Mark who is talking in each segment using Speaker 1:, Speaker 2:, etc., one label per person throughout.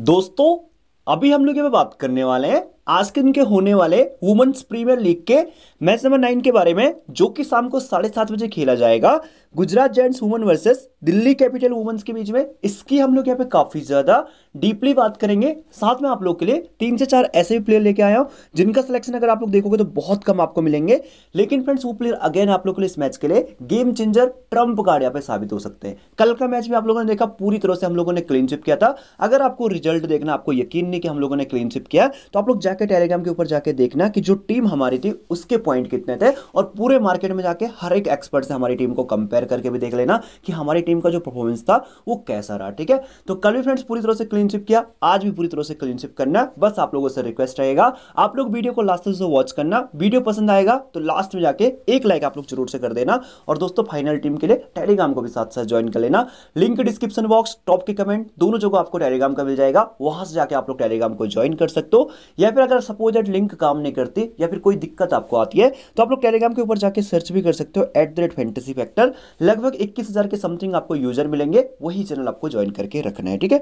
Speaker 1: दोस्तों अभी हम लोग ये बात करने वाले हैं आज के दिन के होने वाले वुमेन्स प्रीमियर लीग के मैच नंबर नाइन के बारे में जो कि शाम को साढ़े सात बजे खेला जाएगा Gujarat giants women versus Delhi capital women's के बीच में इसकी हम लोग यहाँ पे काफी ज्यादा डीपली बात करेंगे साथ में आप लोग के लिए तीन से चार ऐसे भी प्लेयर लेके आया हूँ जिनका सिलेक्शन अगर आप लोग देखोगे तो बहुत कम आपको मिलेंगे लेकिन फ्रेंड्स वो प्लेयर अगेन आप लोग के लिए इस मैच के लिए गेम चेंजर ट्रंप कार्ड यहाँ पे साबित हो सकते हैं कल का मैच भी आप लोगों ने देखा पूरी तरह से हम लोगों ने क्लीनशिप किया था अगर आपको रिजल्ट देखना आपको यकीन नहीं कि हम लोगों ने क्लीनशिप किया तो आप लोग जाकर टेलीग्राम के ऊपर जाके देखना कि जो टीम हमारी थी उसके पॉइंट कितने थे और पूरे मार्केट में जाके हर एक एक्सपर्ट से हमारी टीम को कंपेयर करके भी देख लेना कि हमारी टीम का जो परफॉर्मेंस था वो कैसा रहा ठीक है तो कल भी फ्रेंड्स पूरी तरह से क्लीनशिप किया आज भी पूरी तरह से क्लीनशिप करना बस आप लोगों से रिक्वेस्ट रहेगा आप लोग वीडियो को लास्ट से वॉच करना वीडियो पसंद आएगा तो लास्ट में जाके एक लाइक आप लोग जरूर से कर देना और दोस्तों फाइनल टीम के लिए टेलीग्राम को भी साथ साथ ज्वाइन कर लेना लिंक डिस्क्रिप्शन बॉक्स टॉप के कमेंट दोनों जगह आपको टेलीग्राम का मिल जाएगा वहां से जाके आप लोग टेलीग्राम को ज्वाइन कर सकते हो या फिर अगर सपोज एट लिंक काम नहीं करती या फिर कोई दिक्कत आपको आती है तो आप लोग टेलीग्राम के ऊपर जाके सर्च भी कर सकते हो at the rate fantasy factor लगभग इक्कीस हज़ार के समथिंग आपको यूजर मिलेंगे वही चैनल आपको ज्वाइन करके रखना है ठीक है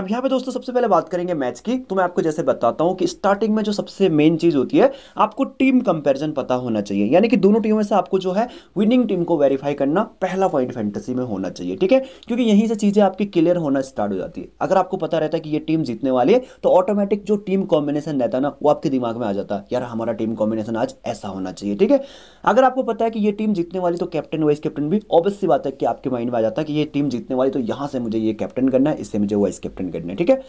Speaker 1: अब यहाँ पे दोस्तों सबसे पहले बात करेंगे मैच की तो मैं आपको जैसे बताता हूँ कि स्टार्टिंग में जो सबसे मेन चीज़ होती है आपको टीम कंपेरिजन पता होना चाहिए यानी कि दोनों टीमों से आपको जो है विनिंग टीम को वेरीफाई करना पहला पॉइंट फैंटेसी में होना चाहिए ठीक है क्योंकि यहीं से चीज़ें आपकी क्लियर होना स्टार्ट हो जाती है अगर आपको पता रहता है कि ये टीम जीतने वाली है तो ऑटोमेटिक जो टीम कॉम्बिनेशन रहता है है ना वो आपके दिमाग में आ जाता है यार हमारा टीम कॉम्बिनेशन आज ऐसा होना चाहिए ठीक है अगर आपको पता है कि ये टीम जीतने वाली तो कैप्टन वाइस कैप्टन भी ऑब्वियस बात है कि आपके माइंड में आ जाता है कि ये टीम जीतने वाली तो यहाँ से मुझे ये कैप्टन करना है इससे मुझे वाइस कैप्टन करना है ठीक है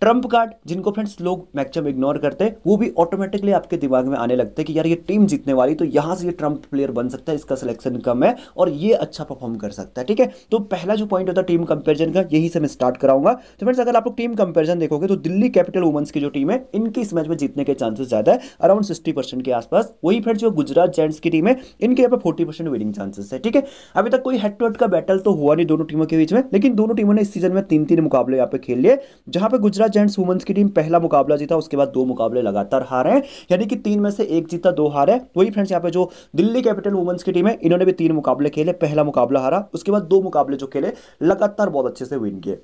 Speaker 1: ट्रंप कार्ड जिनको फ्रेंड्स लोग मैक्सिमम इग्नोर करते हैं वो भी ऑटोमेटिकली आपके दिमाग में आने लगते हैं कि यार ये टीम जीतने वाली तो यहाँ से ये ट्रंप प्लेयर बन सकता है इसका सिलेक्शन कम है और ये अच्छा परफॉर्म कर सकता है ठीक है तो पहला जो पॉइंट होता है टीम कंपेरिजन का यही से मैं स्टार्ट कराऊंगा तो फ्रेंड्स अगर आप लोग टीम कंपेरिजन देखोगे तो दिल्ली कैपिटल वुमेंस की जो टीम है इनकी इस मैच में जीतने के चांसेस ज़्यादा है अराउंड सिक्सटी परसेंट के आसपास वही फ्रेंड जो गुजरात जेंट्स की टीम है इनके यहाँ पर फोर्टी परसेंट विनिंग चांसेस है ठीक है अभी तक कोई हेड टू हेड का बैटल तो हुआ नहीं दोनों टीमों के बीच में लेकिन दोनों टीमों ने इस सीजन में तीन तीन मुकाबले यहाँ पे खेल लिए जहाँ पर गुजरात महिला जेंट्स वुमेंस की टीम पहला मुकाबला जीता उसके बाद दो मुकाबले लगातार हारे हैं यानी कि तीन में से एक जीता दो हार वही फ्रेंड्स यहाँ पे जो दिल्ली कैपिटल वुमेंस की टीम है इन्होंने भी तीन मुकाबले खेले पहला मुकाबला हारा उसके बाद दो मुकाबले जो खेले लगातार बहुत अच्छे से विन किए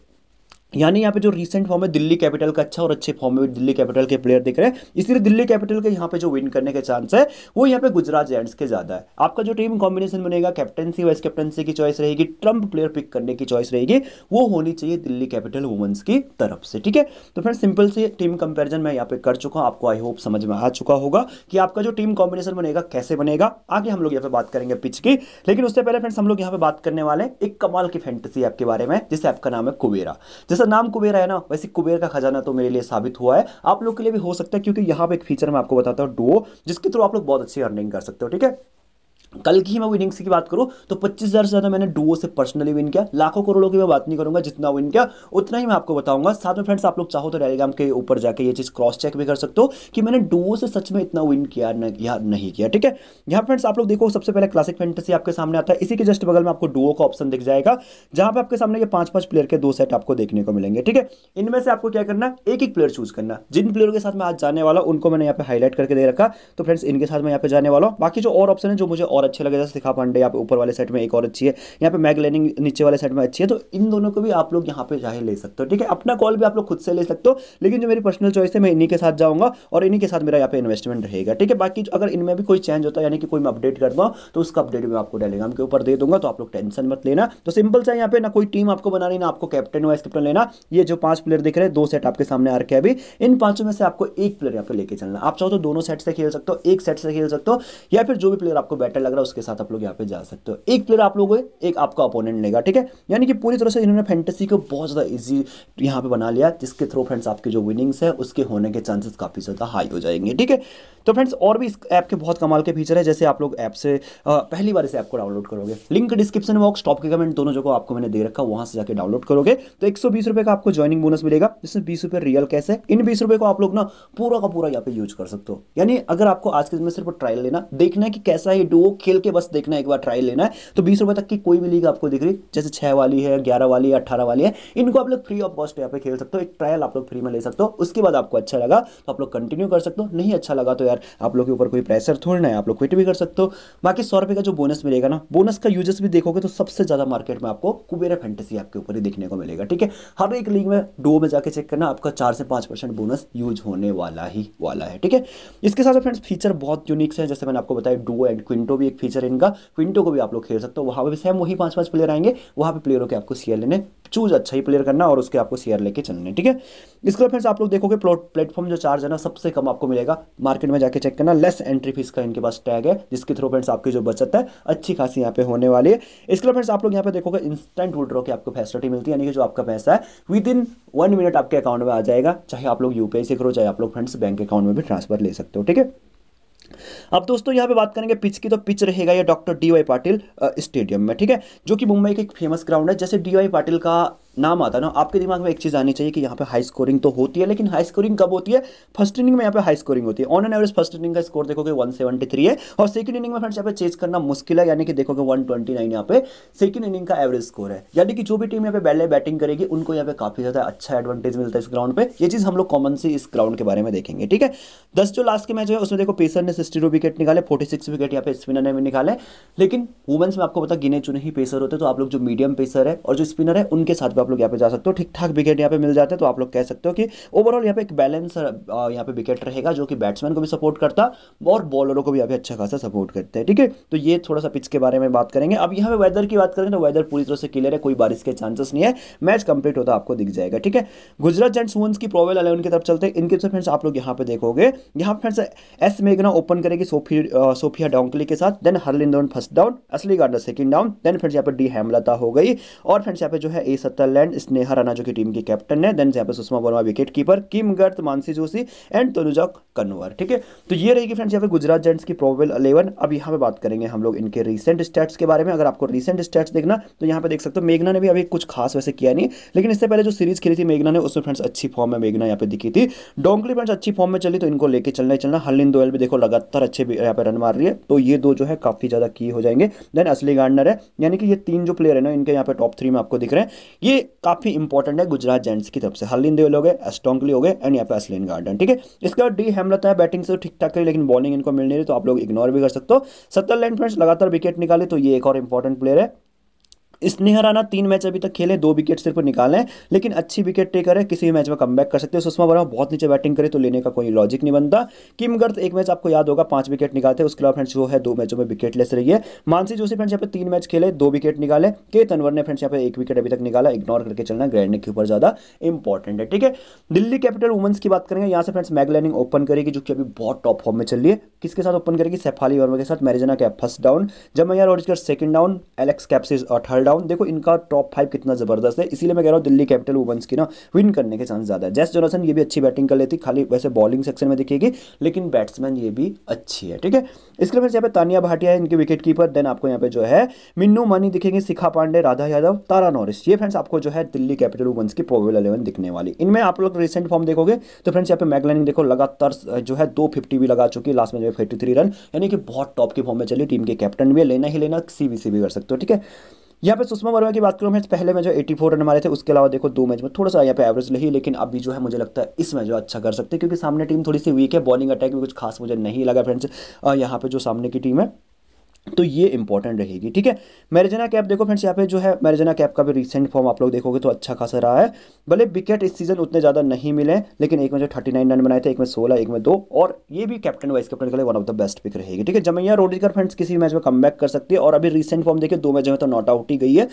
Speaker 1: यानी यहाँ पे जो रीसेंट फॉर्म है दिल्ली कैपिटल का अच्छा और अच्छे फॉर्म में दिल्ली कैपिटल के प्लेयर दिख रहे हैं इसलिए दिल्ली कैपिटल के यहाँ पे जो विन करने के चांस है वो यहाँ पे गुजरात जैंट्स के ज्यादा है आपका जो टीम कॉम्बिनेशन बनेगा कैप्टनसी वाइस कैप्टनसी की चॉइस रहेगी ट्रंप प्लेयर पिक करने की चॉइस रहेगी वो होनी चाहिए दिल्ली कैपिटल वुमेंस की तरफ से ठीक है तो फ्रेंड सिंपल से टीम कंपेरिजन मैं यहाँ पे कर चुका हूँ आपको आई होप समझ में आ चुका होगा कि आपका जो टीम कॉम्बिनेशन बनेगा कैसे बनेगा आगे हम लोग यहाँ पे बात करेंगे पिच की लेकिन उससे पहले फ्रेंड्स हम लोग यहाँ पे बात करने वाले एक कमाल की फैंटेसी ऐप के बारे में जिससे आपका नाम है कुबेरा जैसे जैसा नाम कुबेर है ना वैसे कुबेर का खजाना तो मेरे लिए साबित हुआ है आप लोग के लिए भी हो सकता है क्योंकि यहाँ पे एक फीचर मैं आपको बताता हूँ डुओ जिसके थ्रू आप लोग बहुत अच्छी अर्निंग कर सकते हो ठीक है कल की मैं विनिंग्स की बात करूं तो पच्चीस हज़ार से ज़्यादा मैंने डुओ से पर्सनली विन किया लाखों करोड़ों की मैं बात नहीं करूंगा जितना विन किया उतना ही मैं आपको बताऊंगा साथ में फ्रेंड्स आप लोग चाहो तो टेलीग्राम के ऊपर जाके ये चीज़ क्रॉस चेक भी कर सकते हो कि मैंने डुओ से सच में इतना विन किया न, या नहीं किया ठीक है यहाँ फ्रेंड्स आप लोग देखो सबसे पहले क्लासिक फेंटेसी आपके सामने आता है इसी के जस्ट बगल में आपको डुओ का ऑप्शन दिख जाएगा जहां पर आपके सामने ये पांच पांच प्लेयर के दो सेट आपको देखने को मिलेंगे ठीक है इनमें से आपको क्या करना एक एक प्लेयर चूज़ करना जिन प्लेयर के साथ मैं आज जाने वाला उनको मैंने यहाँ पे हाईलाइट करके दे रखा तो फ्रेंड्स इनके साथ मैं यहाँ पे जाने वाला हूँ बाकी जो और ऑप्शन है जो मुझे और और अच्छे लगे जैसे शिखा पांडे यहाँ पे ऊपर वाले सेट में एक और अच्छी है यहाँ पे मैग लेनिंग नीचे वाले सेट में अच्छी है तो इन दोनों को भी आप लोग यहाँ पे चाहे ले सकते हो ठीक है अपना कॉल भी आप लोग खुद से ले सकते हो लेकिन जो मेरी पर्सनल चॉइस है मैं इन्हीं के साथ जाऊँगा और इन्हीं के साथ मेरा यहाँ पे इन्वेस्टमेंट रहेगा ठीक है बाकी अगर इनमें भी कोई चेंज होता है यानी कि कोई मैं अपडेट करता हूँ तो उसका अपडेट मैं आपको टेलीग्राम के ऊपर दे दूंगा तो आप लोग टेंशन मत लेना तो सिंपल सा यहाँ पे ना कोई टीम आपको बनानी ना आपको कैप्टन वाइस कैप्टन लेना ये जो पांच प्लेयर दिख रहे हैं दो सेट आपके सामने आ रखे अभी इन पांचों में से आपको एक प्लेयर यहाँ पे लेके चलना आप चाहो तो दोनों सेट से खेल सकते हो एक सेट से खेल सकते हो या फिर जो भी प्लेयर आपको बेटर लग रहा है उसके साथ आप लोग यहाँ पे जा सकते हो एक प्लेयर आप लोगों एक आपका अपोनेंट लेगा ठीक है यानी कि पूरी तरह से इन्होंने फैंटेसी को बहुत ज़्यादा ईजी यहाँ पे बना लिया जिसके थ्रू फ्रेंड्स आपके जो विनिंग्स है उसके होने के चांसेस काफ़ी ज़्यादा हाई हो जाएंगे ठीक है तो फ्रेंड्स और भी इस ऐप के बहुत कमाल के फीचर है जैसे आप लोग ऐप से पहली बार इस ऐप को डाउनलोड करोगे लिंक डिस्क्रिप्शन बॉक्स टॉप के कमेंट दोनों जगह आपको मैंने दे रखा वहाँ से जाकर डाउनलोड करोगे तो एक का आपको ज्वाइनिंग बोनस मिलेगा जिसमें बीस रियल कैश है इन बीस को आप लोग ना पूरा का पूरा यहाँ पे यूज कर सकते हो यानी अगर आपको आज के दिन में सिर्फ ट्रायल लेना देखना है कि कैसा है डुओ खेल के बस देखना है एक बार ट्राई लेना है तो बीस रुपए तक की कोई भी लीग आपको दिख रही जैसे छह वाली है ग्यारह वाली है अठारह वाली है इनको आप लोग फ्री ऑफ कॉस्ट यहाँ पे खेल सकते हो एक ट्रायल आप लोग फ्री में ले सकते हो उसके बाद आपको अच्छा लगा तो आप लोग कंटिन्यू कर सकते हो नहीं अच्छा लगा तो यार आप लोग के ऊपर कोई प्रेशर थोड़ी ना है आप लोग क्विट भी कर सकते हो बाकी सौ रुपए का जो बोनस मिलेगा ना बोनस का यूजेस भी देखोगे तो सबसे ज़्यादा मार्केट में आपको कुबेरा फैंटेसी आपके ऊपर ही देखने को मिलेगा ठीक है हर एक लीग में डो में जाके चेक करना आपका चार से पांच परसेंट बोनस यूज होने वाला ही वाला है ठीक है इसके साथ फ्रेंड्स फीचर बहुत यूनिक्स है जैसे मैंने आपको बताया डो एंड क्विंटो भी एक फीचर है इनका क्विंटो को भी आप लोग खेल सकते हो वहाँ पर सेम वही पाँच पाँच प्लेयर आएंगे वहाँ पर प्लेयरों के आपको शेयर लेने चूज अच्छा ही प्लेयर करना और उसके आपको शेयर लेके चलने ठीक है इसके फ्रेंड्स आप लोग देखोगे प्लेटफॉर्म जो चार्ज है ना सबसे कम आपको मिलेगा मार्केट में जाके चेक करना लेस एंट्री फीस का इनके पास टैग है जिसके थ्रू फ्रेंड्स आपकी जो बचत है अच्छी खासी यहाँ पे होने वाली है इसके लिए फ्रेंड्स आप लोग यहाँ पे देखोगे इंस्टेंट विड्रॉ की आपको फैसिलिटी मिलती है यानी कि जो आपका पैसा है विद इन वन मिनट आपके अकाउंट में आ जाएगा चाहे आप लोग यूपीआई से करो चाहे आप लोग फ्रेंड्स बैंक अकाउंट में भी ट्रांसफर ले सकते हो ठीक है अब दोस्तों यहाँ पे बात करेंगे पिच की तो पिच रहेगा ये doctor D Y Patil stadium में ठीक है जो कि मुंबई का एक फेमस ग्राउंड है जैसे डी वाई पाटिल का नाम आता ना आपके दिमाग में एक चीज़ आनी चाहिए कि यहाँ पे हाई स्कोरिंग तो होती है लेकिन हाई स्कोरिंग कब होती है फर्स्ट इनिंग में यहाँ पे हाई स्कोरिंग होती है on an average first inning का स्कोर देखोगे 173 है और सेकंड इनिंग में फ्रेंड्स यहाँ पे चेज करना मुश्किल है यानी कि देखोगे वन नाइन यहाँ पे सेकंड इनिंग का एवरेज स्कोर है यानी कि जो भी टीम यहाँ पे पहले बैटिंग करेगी उनको यहाँ पे काफी ज़्यादा अच्छा एडवांटेज मिलता है इस ग्राउंड पर ये चीज़ हम लोग कॉमन सी इस ग्राउंड के बारे में देखेंगे ठीक है दस जो लास्ट के मैच है उसमें देखो पेसर ने सिक्सटी विकेट निकाले फोर्टी विकेट यहाँ पे स्पिनर ने भी निकाले लेकिन वुमेंस में आपको पता गिने चुने ही पेसर होते तो आप लोग जो मीडियम पेसर है और जो स्पिनर है उनके साथ आप लोग यहाँ पे जा सकते हो ठीक ठाक विकेट यहाँ पे मिल जाते हैं तो आप लोग कह सकते हो कि ओवरऑल यहाँ पे एक बैलेंस यहाँ पे विकेट रहेगा जो कि बैट्समैन को भी सपोर्ट करता और बॉलरों को भी यहाँ पे अच्छा खासा सपोर्ट करते हैं ठीक है तो ये थोड़ा सा पिच के बारे में बात करेंगे अब यहाँ पे वेदर की बात करें तो वेदर पूरी तरह से क्लियर है कोई बारिश के चांसेस नहीं है मैच कंप्लीट होता आपको दिख जाएगा ठीक है गुजरात जेंट्स वुंस की प्रोवेल अलेवन की तरफ चलते हैं इनके फ्रेंड्स आप लोग यहाँ पे देखोगे यहाँ फ्रेंड्स एस मेघना ओपन करेगी सोफी सोफिया डोंकली के साथ देन हरलिंदोन first down Ashleigh Gardner second down then friends यहाँ पे डी हेमलता हो गई और फ्रेंड्स यहाँ पे जो है ए सत्तल नागालैंड स्नेहा राणा जो कि टीम की कैप्टन है देन यहाँ पे Sushma Verma wicket keeper Kim Garth Mansi Joshi and Tanuja Kanwar ठीक है तो ये रहेगी फ्रेंड्स यहाँ पे गुजरात जेंट्स की प्रोबेबल अलेवन अब यहाँ पे बात करेंगे हम लोग इनके रिसेंट स्टेट्स के बारे में अगर आपको रिसेंट स्टेट्स देखना तो यहाँ पे देख सकते हो मेघना ने भी अभी कुछ खास वैसे किया नहीं लेकिन इससे पहले जो सीरीज खेली थी मेघना ने उसमें फ्रेंड्स अच्छी फॉर्म में मेघना यहाँ पे दिखी थी डोंगली फ्रेंड्स अच्छी फॉर्म में चली तो इनको लेकर चलना ही चलना हलिन दोयल भी देखो लगातार अच्छे यहाँ पर रन मार रही है तो ये दो जो है काफी ज्यादा की हो जाएंगे देन असली गार्डनर है यानी कि ये तीन जो प्लेयर है ना इनके यहाँ पे टॉप थ्री में आपको दिख रहे हैं ये काफी इंपॉर्टेंट है गुजरात जेंट्स की तरफ से हरलिन दोयल हो गए एस्टोंगली हो गए एंड यहाँ पे असलिन गार्डन ठीक है इसका डी है हैमलर तो है बैटिंग से तो ठीक ठाक करी लेकिन बॉलिंग इनको मिल नहीं रही तो आप लोग इग्नोर भी कर सकते हो सत्तर लाइन फ्रेंड्स लगातार विकेट निकाले तो ये एक और इंपॉर्टेंट प्लेयर है स्नेहा राणा तीन मैच अभी तक खेले दो विकेट सिर्फ निकाले लेकिन अच्छी विकेट टेकर है किसी भी मैच में कम कर सकते हो सुषमा वर्मा बहुत नीचे बैटिंग करे तो लेने का कोई लॉजिक नहीं बनता किम गर्थ एक मैच आपको याद होगा पांच विकेट निकालते उसके अलावा फ्रेंड्स जो है दो मैचों में विकेट लेस रही है मानसी जोशी फ्रेंड्स यहाँ पर तीन मैच खेले दो विकेट निकाले के तनवर ने फ्रेंड्स यहाँ पर एक विकेट अभी तक निकाला इग्नोर करके चलना ग्रैंड के ऊपर ज्यादा इंपॉर्टेंट है ठीक है दिल्ली कैपिटल वुमेंस की बात करेंगे यहाँ से फ्रेंड्स मैगलैनिंग ओपन करेगी जो कि अभी बहुत टॉप फॉर्म में चल रही है किसके साथ ओपन करेगी सेफाली वर्मा के साथ Marizanne Kapp first down Jemimah Rodrigues second down Alice Capsey और थर्ड डाउन देखो इनका टॉप फाइव कितना जबरदस्त है इसीलिए मैं कह रहा हूँ दिल्ली कैपिटल वुमेंस की ना विन करने के चांस ज़्यादा है जैस जोनासन ये भी अच्छी बैटिंग कर लेती खाली वैसे बॉलिंग सेक्शन में दिखेगी लेकिन बैट्समैन ये भी अच्छी है ठीक है इसके बाद यहाँ पे तानिया भाटिया इनके विकेट कीपर देन आपको यहाँ पे जो है मिन्नू मानी दिखेंगे शिखा पांडे राधा यादव तारा नॉरिस ये फ्रेंड्स आपको जो है दिल्ली कैपिटल वुमेंस की प्रोबेबल इलेवन दिखने वाली इनमें आप लोग रिसेंट फॉर्म देखोगे तो फ्रेंड्स यहाँ पे मैगलैनिंग देखो लगातार जो है दो भी लगा चुकी लास्ट में जो है फिफ्टी रन यानी कि बहुत टॉप की फॉर्म में चली टीम के कैप्टन भी लेना ही लेना सी भी कर सकते हो ठीक है यहाँ पे सुषमा वर्मा की बात करूँ मैच पहले में एटी फोर रन मारे थे उसके अलावा देखो दो मैच में थोड़ा सा यहाँ पे एवरेज रही लेकिन अभी जो है मुझे लगता है इस मैच में अच्छा कर सकते हैं क्योंकि सामने टीम थोड़ी सी वीक है बॉलिंग अटैक में कुछ खास मुझे नहीं लगा फ्रेंड्स यहाँ पे जो सामने की टीम है तो ये इंपॉर्टेंट रहेगी ठीक है मैरिजना कैप देखो फ्रेंड्स यहाँ पे जो है मैरिजना कैप का भी रिसेंट फॉर्म आप लोग देखोगे तो अच्छा खासा रहा है भले विकेट इस सीजन उतने ज़्यादा नहीं मिले लेकिन एक में जो थर्टी नाइन रन बनाए थे एक में सोलह एक में दो और ये भी कैप्टन वाइस कैप्टन के लिए one of the best pick रहेगी ठीक है जमैया रोडिकर फ्रेंड्स किसी मैच में कम कर सकती है और अभी रिसेंट फॉर्म देखिए दो मैच में तो नॉट आउट ही गई है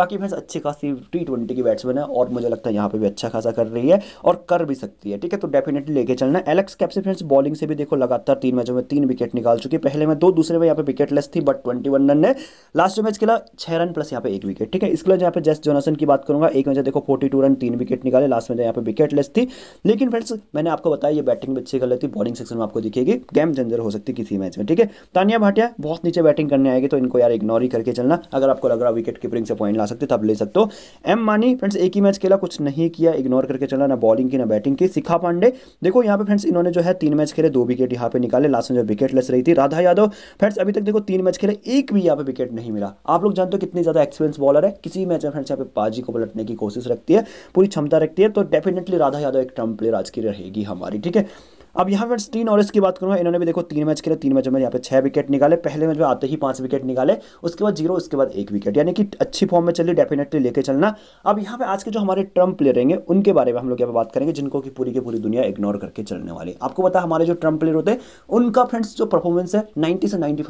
Speaker 1: बाकी फ्रेंड्स अच्छी खासी टी ट्वेंटी की बैट्समैन है और मुझे लगता है यहाँ पर भी अच्छा खासा कर रही है और कर भी सकती है ठीक है तो डेफिनेटली लेके चलना Alice Capsey friends bowling से भी देखो लगातार तीन मैचों में तीन विकेट निकाल चुकी है पहले में दो दूसरे में यहाँ पर विकेटलेस थी बट ट्वेंटी वन रन ने लास्ट मैच खेला छह रन प्लस यहाँ पे एक विकेट ठीक है इसके लिए यहाँ पे जस्ट जोनासन की बात करूंगा एक मैच देखो फोर्टी टू रन तीन विकेट निकाले लास्ट मैच यहाँ पे विकेट लेस थी लेकिन फ्रेंड्स मैंने आपको बताया ये बैटिंग भी अच्छी कर लेती बॉलिंग सेक्शन में आपको दिखेगी गेम चेंजर हो सकती किसी मैच में ठीक है तानिया भाटिया बहुत नीचे बैटिंग करने आएगी तो इनको यार इग्नोर ही करके चलना अगर आपको लग रहा विकेट कीपरिंग से पॉइंट ला सकते तब ले सकते हो एम मानी फ्रेंड्स एक ही मैच खेला कुछ नहीं किया इग्नोर करके चलना ना बॉलिंग की ना बैटिंग की सिखा पांडे देखो यहाँ पे फ्रेंड्स इन्होंने जो है तीन मैच खेले दो विकेट यहाँ पे निकाले लास्ट में जो विकेट लेस रही थी राधा यादव फ्रेंड्स अभी तक देखो तीन मैच खेले एक भी यहाँ पे विकेट नहीं मिला आप लोग जानते हो कितनी ज़्यादा एक्सपीरियंस बॉलर है किसी मैच में फ्रेंड्स यहाँ पे पाजी को पलटने की कोशिश रखती है पूरी क्षमता रखती है तो डेफिनेटली राधा यादव एक टर्म प्लेयर आज की रहेगी हमारी ठीक है अब यहाँ फ्रेंड्स तीन ओवर्स की बात करूँगा इन्होंने भी देखो तीन मैच खेले तीन मैच में यहाँ पे छह विकेट निकाले पहले मैच में आते ही पांच विकेट निकाले उसके बाद जीरो उसके बाद एक विकेट यानी कि अच्छी फॉर्म में चलिए डेफिनेटली लेके चलना अब यहाँ पे आज के जो हमारे ट्रम्प प्लेयर रहेंगे उनके बारे में हम लोग यहाँ पर बात करेंगे जिनको कि पूरी की पूरी दुनिया इग्नोर करके चलने वाले आपको पता हमारे जो ट्रम्प प्लेयर होते हैं उनका फ्रेंड्स जो परफॉर्मेंस है नाइन्टी से नाइन्टी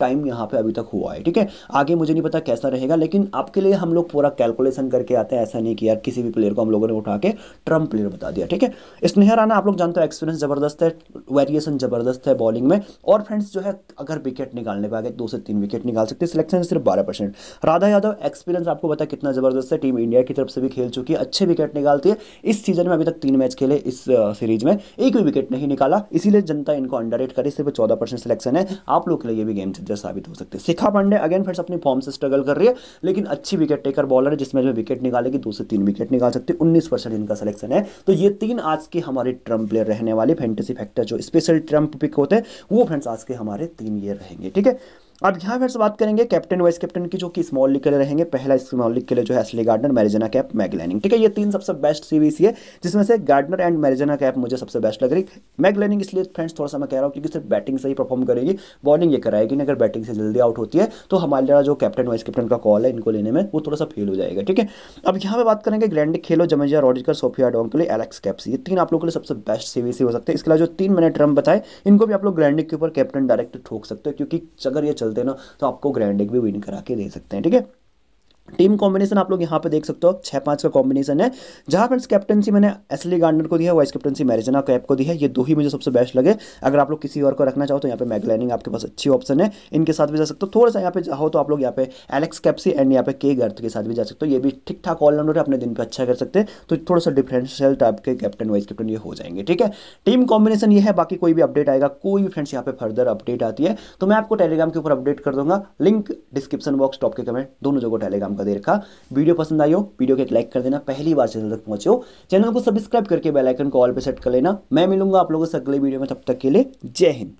Speaker 1: टाइम यहाँ पे अभी तक हुआ है ठीक है आगे मुझे नहीं पता कैसा रहेगा लेकिन आपके लिए हम लोग पूरा कैलकुलेशन करके आते हैं ऐसा नहीं किया किसी भी प्लेयर को हम लोगों ने उठा के ट्रम्प प्लेयर बता दिया ठीक है स्नेहा राना आप लोग जानते हो एक्सपीरियंस ज़बरदस्त है वेरिएशन ज़बरदस्त है बॉलिंग में और फ्रेंड्स जो है अगर विकेट निकालने पर आगे दो से तीन विकेट निकाल सकते हैं सिलेक्शन सिर्फ बारह परसेंट राधा यादव एक्सपीरियंस आपको पता कितना ज़बरदस्त है टीम इंडिया की तरफ से भी खेल चुकी है अच्छे विकेट निकालती है इस सीजन में अभी तक तीन मैच खेले इस सीरीज में एक भी विकेट नहीं निकाला इसीलिए जनता इनको अंडर करी सिर्फ चौदह परसेंट सिलेक्शन है आप लोग के लिए भी गेम चेंजर साबित हो सकते हैं शिखा पांडे अगेन फ्रेंड्स अपनी फॉर्म से स्ट्रगल कर रही है लेकिन अच्छी विकेट टेकर बॉलर है जिसमें जो विकेट निकालेगी दो से तीन विकेट निकाल सकते हैं उन्नीस परसेंट इनका सिलेक्शन है तो ये तीन आज के हमारे ट्रम्प प्लेयर रहने वाले फैंटेसी फैक्टर जो स्पेशल ट्रम्प पिक होते हैं वो फ्रेंड्स आज के हमारे तीन ईयर रहेंगे ठीक है अब यहाँ फिर से बात करेंगे कैप्टन वाइस कैप्टन की जो कि स्मॉल लीग के लिए रहेंगे पहला स्मॉल लीग के लिए जो है असली गार्डनर मैरिजना कैप मैगलैनिंग ठीक है ये तीन सबसे बेस्ट सीरीज है जिसमें से गार्डनर एंड मैरिजना कैप मुझे सबसे बेस्ट लग रही मैगलैनिंग इसलिए फ्रेंड्स थोड़ा सा मैं कह रहा हूँ क्योंकि सिर्फ बैटिंग से ही परफॉर्म करेगी बॉलिंग ये कराएगी नहीं अगर बैटिंग से जल्दी आउट होती है तो हमारे जो कैप्टन वाइस कैप्टन का कॉल है इनको लेने में वो थोड़ा सा फेल हो जाएगा ठीक है अब यहाँ पर बात करेंगे ग्रैंड खेलो जमेजिया रॉडिकर सोफिया लिए एलेक्स कैप्स ये तीन आप लोग के लिए सबसे बेस्ट सीवी हो सकते हैं इसके अलावा जो तीन मैंने ट्रम्प बताए इनको भी आप लोग ग्रैंडिक के ऊपर कैप्टन डायरेक्ट ठोक सकते हो क्योंकि अगर ये डाल ना तो आपको ग्रैंड एक भी विन करा के दे सकते हैं ठीक है टीम कॉम्बिनेशन आप लोग यहाँ पे देख सकते हो छः पांच का कॉम्बिनेशन है जहां फ्रेंड्स कैप्टनसी मैंने एसली गार्डनर को दिया है वाइस कैप्टनसी मैरिजना कैप को दी है ये दो ही मुझे सबसे बेस्ट लगे अगर आप लोग किसी और को रखना चाहो तो यहाँ पे मैगलैनिंग आपके पास अच्छी ऑप्शन है इनके साथ भी जा सकते हो थोड़ा सा यहाँ पे जाओ तो आप लोग यहाँ पे एलेक्स कैप्सी एंड यहाँ पे के गर्थ के साथ भी जा सकते हो ये भी ठीक ठाक ऑलराउंडर है अपने दिन पर अच्छा कर सकते हैं तो थोड़ा सा डिफरेंशियल टाइप के कैप्टन वाइस कैप्टन ये हो जाएंगे ठीक है टीम कॉम्बिनेशन ये है बाकी कोई भी अपडेट आएगा कोई भी फ्रेंड्स यहाँ पे फर्दर अपडेट आती है तो मैं आपको टेलीग्राम के ऊपर अपडेट कर दूंगा लिंक डिस्क्रिप्शन बॉक्स टॉप के कमेंट दोनों जगह टेलीग्राम बधेर का वीडियो पसंद आई हो वीडियो को एक लाइक कर देना पहली बार चैनल तक पहुंचे चैनल को सब्सक्राइब करके बेलाइकन को ऑल पर सेट कर लेना मैं मिलूंगा आप लोगों से अगले वीडियो में तब तक के लिए जय हिंद